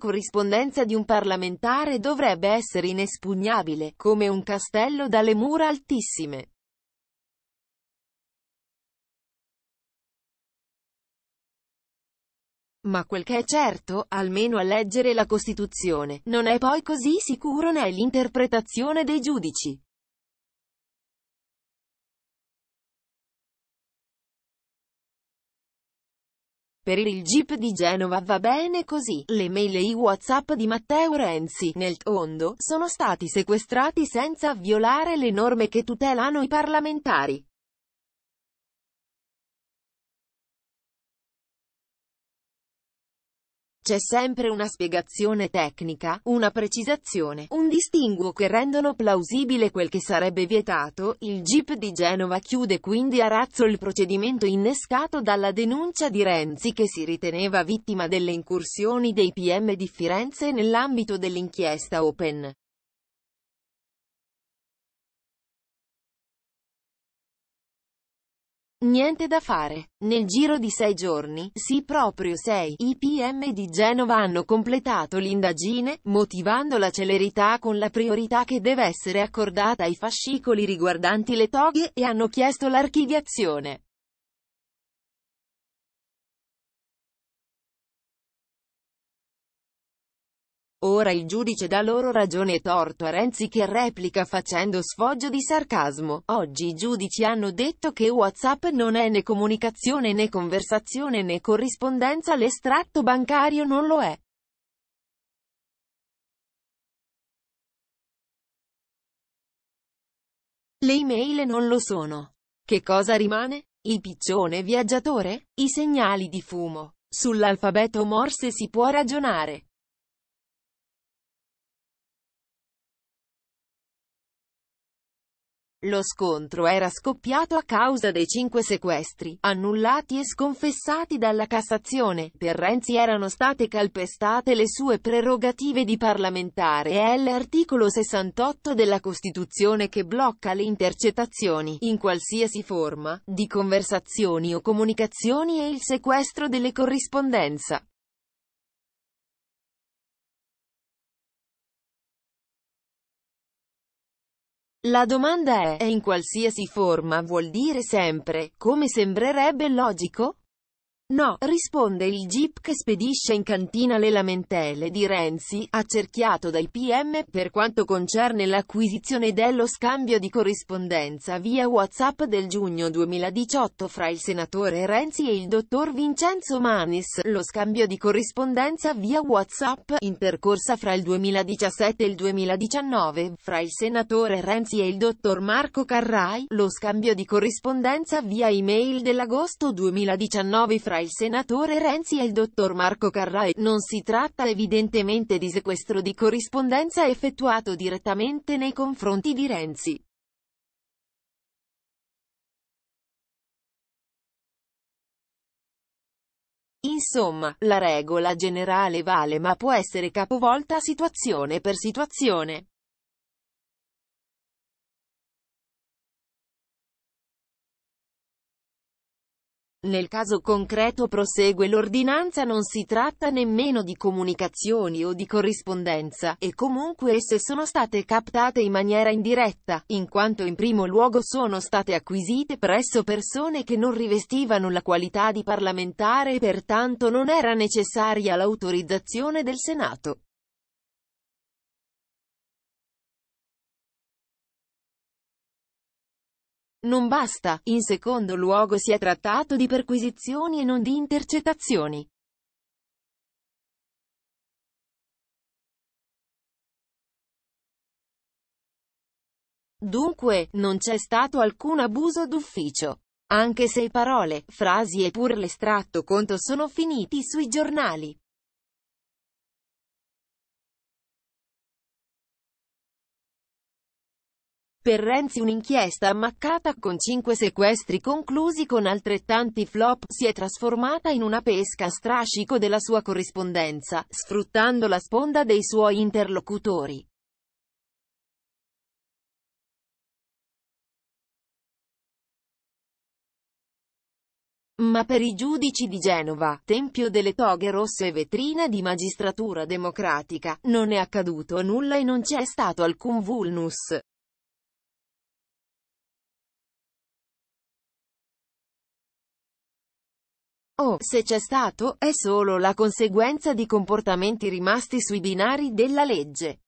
corrispondenza di un parlamentare dovrebbe essere inespugnabile, come un castello dalle mura altissime. Ma quel che è certo, almeno a leggere la Costituzione, non è poi così sicuro né l'interpretazione dei giudici. per il Jeep di Genova va bene così. Le mail e i WhatsApp di Matteo Renzi, nel tondo, sono stati sequestrati senza violare le norme che tutelano i parlamentari. C'è sempre una spiegazione tecnica, una precisazione, un distinguo che rendono plausibile quel che sarebbe vietato. Il GIP di Genova chiude quindi a razzo il procedimento innescato dalla denuncia di Renzi che si riteneva vittima delle incursioni dei PM di Firenze nell'ambito dell'inchiesta Open. Niente da fare. Nel giro di sei giorni, sì proprio sei, i PM di Genova hanno completato l'indagine, motivando la celerità con la priorità che deve essere accordata ai fascicoli riguardanti le toghe, e hanno chiesto l'archiviazione. Ora il giudice dà loro ragione e torto a Renzi che replica facendo sfoggio di sarcasmo. Oggi i giudici hanno detto che WhatsApp non è né comunicazione né conversazione né corrispondenza, l'estratto bancario non lo è. Le email non lo sono. Che cosa rimane? Il piccione viaggiatore? I segnali di fumo. Sull'alfabeto Morse si può ragionare. Lo scontro era scoppiato a causa dei cinque sequestri, annullati e sconfessati dalla Cassazione. Per Renzi erano state calpestate le sue prerogative di parlamentare e l'articolo 68 della Costituzione che blocca le intercettazioni, in qualsiasi forma, di conversazioni o comunicazioni e il sequestro delle corrispondenza. La domanda è, è in qualsiasi forma vuol dire sempre, come sembrerebbe logico? No, risponde il GIP che spedisce in cantina le lamentele di Renzi, accerchiato dai PM, per quanto concerne l'acquisizione dello scambio di corrispondenza via WhatsApp del giugno 2018 fra il senatore Renzi e il dottor Vincenzo Manis. Lo scambio di corrispondenza via WhatsApp, intercorsa fra il 2017 e il 2019, fra il senatore Renzi e il dottor Marco Carrai, lo scambio di corrispondenza via email dell'agosto 2019 fra il senatore Renzi e il dottor Marco Carrai, non si tratta evidentemente di sequestro di corrispondenza effettuato direttamente nei confronti di Renzi. Insomma, la regola generale vale ma può essere capovolta situazione per situazione. Nel caso concreto prosegue l'ordinanza non si tratta nemmeno di comunicazioni o di corrispondenza, e comunque esse sono state captate in maniera indiretta, in quanto in primo luogo sono state acquisite presso persone che non rivestivano la qualità di parlamentare e pertanto non era necessaria l'autorizzazione del Senato. Non basta, in secondo luogo si è trattato di perquisizioni e non di intercettazioni. Dunque, non c'è stato alcun abuso d'ufficio. Anche se parole, frasi e pur l'estratto conto sono finiti sui giornali. Per Renzi un'inchiesta ammaccata con cinque sequestri conclusi con altrettanti flop si è trasformata in una pesca a strascico della sua corrispondenza, sfruttando la sponda dei suoi interlocutori. ma per i giudici di Genova, tempio delle toghe rosse e vetrina di magistratura democratica, non è accaduto nulla e non c'è stato alcun vulnus. o, oh, se c'è stato, è solo la conseguenza di comportamenti rimasti sui binari della legge.